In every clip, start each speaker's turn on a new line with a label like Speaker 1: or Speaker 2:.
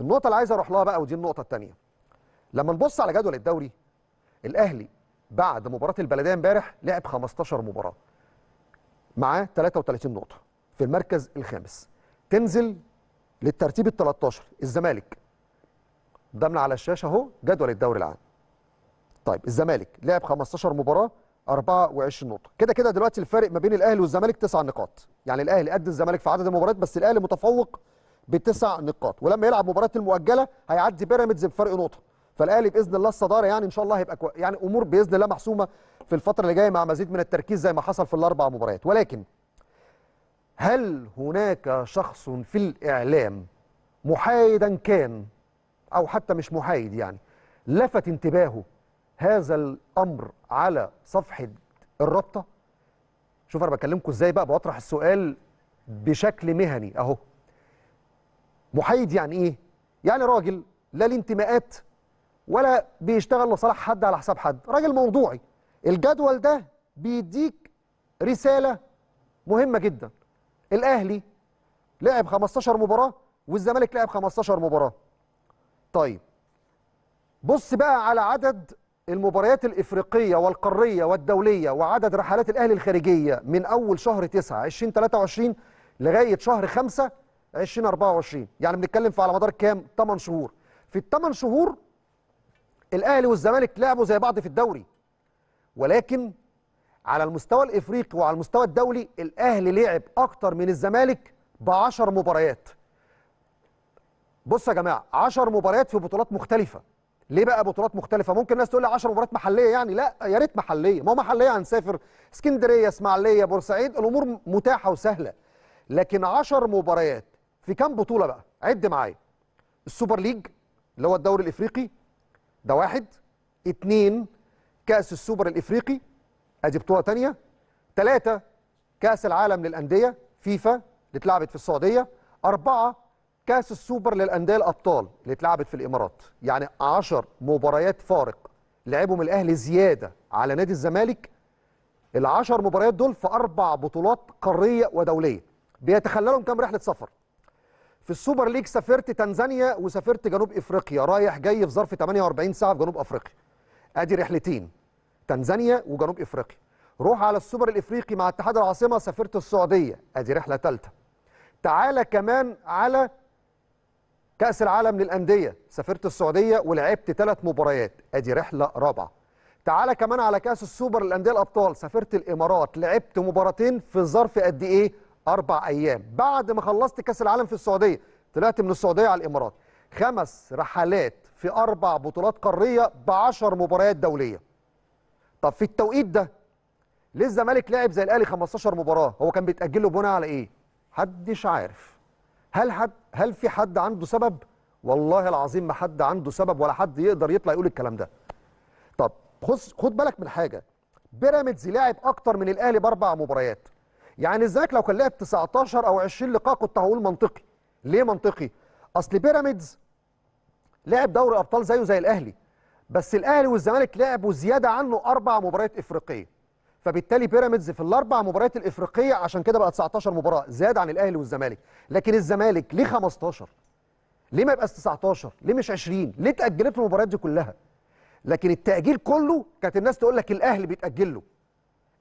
Speaker 1: النقطه اللي عايز اروح لها بقى ودي النقطه الثانيه لما نبص على جدول الدوري الاهلي بعد مباراه البلديه امبارح لعب 15 مباراه معاه 33 نقطه في المركز الخامس تنزل للترتيب ال 13 الزمالك قدامنا على الشاشه اهو جدول الدوري العام طيب الزمالك لعب 15 مباراه 24 نقطه كده كده دلوقتي الفرق ما بين الاهلي والزمالك 9 نقاط يعني الاهلي قد الزمالك في عدد المباريات بس الاهلي متفوق بتسع نقاط ولما يلعب مباراه المؤجله هيعدي بيراميدز بفرق نقطه فالاهلي باذن الله الصداره يعني ان شاء الله هيبقى كو... يعني امور باذن الله محسومه في الفتره اللي جايه مع مزيد من التركيز زي ما حصل في الاربع مباريات ولكن هل هناك شخص في الاعلام محايدا كان او حتى مش محايد يعني لفت انتباهه هذا الامر على صفحه الرابطه شوف انا بكلمكم ازاي بقى بطرح السؤال بشكل مهني اهو محايد يعني ايه يعني راجل لا ليه انتماءات ولا بيشتغل لصالح حد على حساب حد راجل موضوعي الجدول ده بيديك رساله مهمه جدا الاهلي لعب 15 مباراه والزمالك لعب 15 مباراه طيب بص بقى على عدد المباريات الإفريقية والقارية والدولية وعدد رحلات الأهلي الخارجية من أول شهر 9 2023 لغاية شهر 5 2024 يعني بنتكلم في على مدار كام 8 شهور في الثمان شهور الاهلي والزمالك لعبوا زي بعض في الدوري ولكن على المستوى الافريقي وعلى المستوى الدولي الاهلي لعب اكتر من الزمالك ب 10 مباريات بصوا يا جماعه 10 مباريات في بطولات مختلفه ليه بقى بطولات مختلفه ممكن الناس تقول لي 10 مباريات محليه يعني لا يا ريت محليه ما هو محليه هنسافر اسكندريه اسماعيليه بورسعيد الامور متاحه وسهله لكن 10 مباريات في كام بطوله بقى عد معايا السوبر ليج اللي هو الدوري الافريقي ده واحد اتنين كاس السوبر الافريقي ادي بطوله تانية تلاته كاس العالم للانديه فيفا اللي اتلعبت في السعوديه أربعة كاس السوبر للانديه الابطال اللي اتلعبت في الامارات يعني 10 مباريات فارق لعبهم الاهلي زياده على نادي الزمالك العشر مباريات دول في اربع بطولات قاريه ودوليه بيتخللهم كام رحله سفر في السوبر ليج سافرت تنزانيا وسافرت جنوب افريقيا رايح جاي في ظرف 48 ساعه في جنوب افريقيا ادي رحلتين تنزانيا وجنوب افريقيا روح على السوبر الافريقي مع اتحاد العاصمه سافرت السعوديه ادي رحله ثالثه تعالى كمان على كاس العالم للانديه سافرت السعوديه ولعبت ثلاث مباريات ادي رحله رابعه تعالى كمان على كاس السوبر للانديه الابطال سافرت الامارات لعبت مباراتين في ظرف قد ايه اربع ايام بعد ما خلصت كاس العالم في السعوديه طلعت من السعوديه على الامارات خمس رحلات في اربع بطولات قاريه بعشر 10 مباريات دوليه طب في التوقيت ده ليه الزمالك لعب زي الاهلي 15 مباراه هو كان بيتاجله بناء على ايه محدش عارف هل حد هل في حد عنده سبب والله العظيم ما حد عنده سبب ولا حد يقدر يطلع يقول الكلام ده طب خد خد بالك من حاجه بيراميدز لاعب اكتر من الاهلي باربع مباريات يعني الزمالك لو كان لعب 19 او 20 لقاء كنت هقول منطقي ليه منطقي اصل بيراميدز لعب دوري ابطال زيه زي الاهلي بس الاهلي والزمالك لعبوا زياده عنه اربع مباريات افريقيه فبالتالي بيراميدز في الاربع مباريات الافريقيه عشان كده بقى 19 مباراه زاد عن الاهلي والزمالك لكن الزمالك ليه 15 ليه ما يبقاش 19 ليه مش 20 ليه تاجلت المباريات دي كلها لكن التاجيل كله كانت الناس تقول لك الاهلي بيتاجل له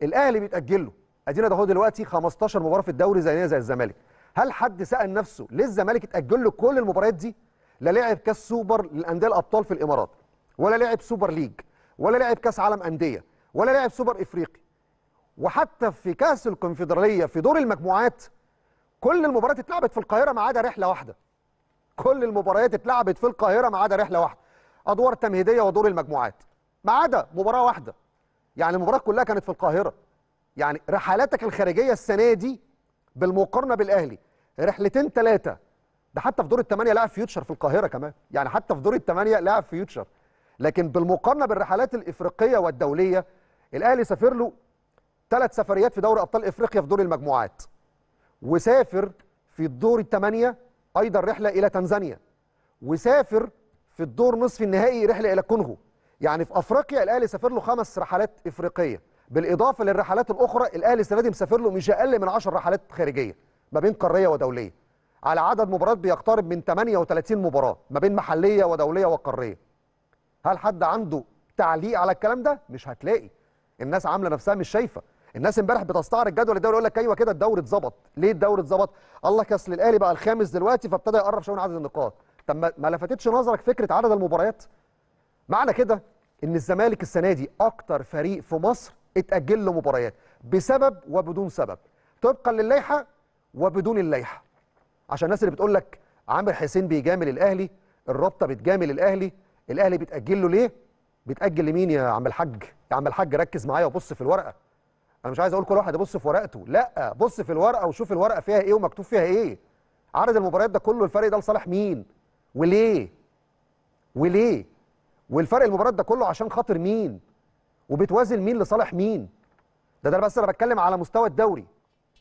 Speaker 1: الاهلي بيتاجل له ادينا ده هو دلوقتي 15 مباراه في الدوري زينا زي الزمالك هل حد سال نفسه ليه الزمالك اتاجل له كل المباريات دي لا لعب كاس سوبر للانديه الابطال في الامارات ولا لعب سوبر ليج ولا لعب كاس عالم انديه ولا لعب سوبر افريقي وحتى في كاس الكونفدراليه في دور المجموعات كل المباريات اتلعبت في القاهره ما عدا رحله واحده كل المباريات اتلعبت في القاهره ما عدا رحله واحده ادوار تمهيديه ودور المجموعات ما عدا مباراه واحده يعني المباراه كلها كانت في القاهره يعني رحلاتك الخارجيه السنه دي بالمقارنه بالاهلي رحلتين ثلاثه ده حتى في دور الثمانيه لعب فيوتشر في القاهره كمان يعني حتى في دور الثمانيه لعب فيوتشر لكن بالمقارنه بالرحلات الافريقيه والدوليه الاهلي سافر له ثلاث سفريات في دوري ابطال افريقيا في دور المجموعات وسافر في الدور الثمانيه ايضا رحله الى تنزانيا وسافر في الدور نصف النهائي رحله الى الكونغو يعني في افريقيا الاهلي سافر له خمس رحلات افريقيه بالاضافه للرحلات الاخرى الاهلي السنه دي مسافر له مش اقل من 10 رحلات خارجيه ما بين قاريه ودوليه على عدد مباريات بيقترب من 38 مباراه ما بين محليه ودوليه وقاريه هل حد عنده تعليق على الكلام ده مش هتلاقي الناس عامله نفسها مش شايفه الناس امبارح بتستعرض جدول الدوري يقول لك ايوه كده الدوري اتظبط ليه الدوري اتظبط الله كسل الاهلي بقى الخامس دلوقتي فابتدى يقرب شويه من عدد النقاط طب ما لفتتش نظرك فكره عدد المباريات معنى كده ان الزمالك السنه دي اكتر فريق في مصر اتأجل له مباريات بسبب وبدون سبب طبقا للائحه وبدون اللائحه عشان الناس اللي بتقول لك عامر حسين بيجامل الاهلي الرابطه بتجامل الاهلي الاهلي بيتاجل له ليه بيتاجل لمين يا عم الحاج يا عم الحاج ركز معايا وبص في الورقه انا مش عايز اقول كل واحد يبص في ورقته لا بص في الورقه وشوف الورقه فيها ايه ومكتوب فيها ايه عدد المباريات ده كله الفرق ده لصالح مين وليه وليه والفرق المباريات ده كله عشان خاطر مين وبتوازن مين لصالح مين ده ده بس انا بتكلم على مستوى الدوري